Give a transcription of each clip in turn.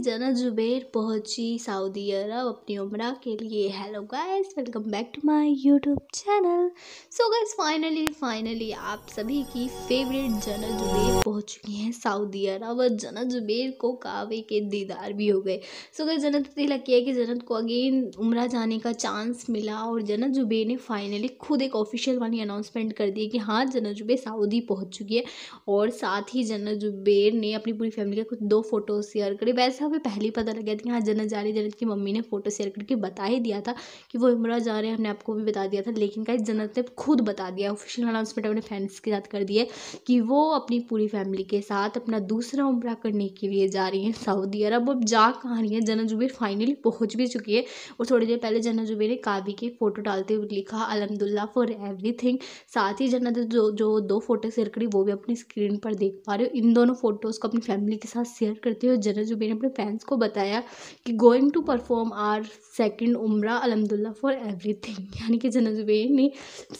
जना जुबेर पहुंची सऊदी अरब अपनी उम्र के लिए hello guys welcome back to my YouTube channel so guys finally finally आप सभी की फेवरेट जना जुबेर पहुंच चुकी हैं सऊदी अरब और जना जुबेर को कावे के दीदार भी हो गए सो गाइस जनत इतनी लगी है कि जनत को अगेन उम्र जाने का चांस मिला और जना जुबेर ने फाइनली खुद एक ऑफिशियल वाली अनाउंसमेंट कर दी कि हाँ जना जुबेर सऊदी पहुँच चुकी है और साथ ही जना जुबेर ने अपनी पूरी फैमिली के कुछ दो फोटो शेयर करे वैसे था हमें पहले ही पता लग गया था कि हाँ जन्नत जा रही जन्नत की मम्मी ने फ़ोटो शेयर करके बता ही दिया था कि वो इमरा जा रहे हैं हमने आपको भी बता दिया था लेकिन कहीं जन्नत ने खुद बता दिया ऑफिशियल अनाउंसमेंट अपने फैंस के साथ कर दिए कि वो अपनी पूरी फैमिली के साथ अपना दूसरा उम्र करने के लिए जा रही हैं सऊदी अरब अब जा कहाँ रही है जन्नत जुबेर फाइनली पहुँच भी चुकी है और थोड़ी देर पहले जन्नत जुबेर ने काबी के फ़ोटो डालते हुए लिखा अलहमदुल्ला फॉर एवरीथिंग साथ ही जन्नत जो जो दो फोटो शेयर करी वो भी अपनी स्क्रीन पर देख पा रहे हो इन दोनों फोटोज़ को अपनी फैमिली के साथ शेयर करते हुए जन्नत जुबेर ने अपने फैंस को बताया कि going to perform our second उम्र अलहमदिल्ला फॉर एवरीथिंग यानी कि जना जुबेर ने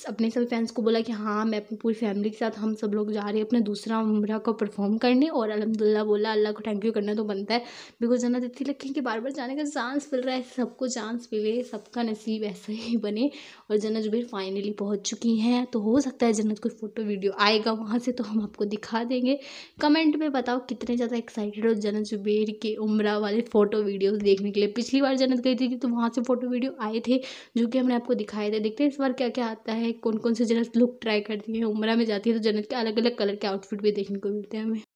अपने सभी फैंस को बोला कि हाँ मैं अपनी पूरी फैमिली के साथ हम सब लोग जा रहे हैं अपने दूसरा उम्र को परफॉर्म करने और अलहमदिल्ला बोला अल्लाह को थैंक यू करना तो बनता है बिकॉज जना इतनी लगी कि बार बार जाने का चांस मिल रहा है सबको चांस मिले सबका नसीब ऐसा ही बने और जना जुबेर फाइनली पहुँच चुकी हैं तो हो सकता है जन्नत कोई फ़ोटो वीडियो आएगा वहाँ से तो हम आपको दिखा देंगे कमेंट में बताओ कितने ज़्यादा एक्साइटेड हो जना जुबेर के उम्र वाले फ़ोटो वीडियोस देखने के लिए पिछली बार जन्नत गई थी तो वहाँ से फ़ोटो वीडियो आए थे जो कि हमने आपको दिखाए थे देखते हैं इस बार क्या क्या आता है कौन कौन से जन्नत लुक ट्राई करती है उम्र में जाती है तो जन्नत के अलग अलग कलर के आउटफिट भी देखने को मिलते हैं हमें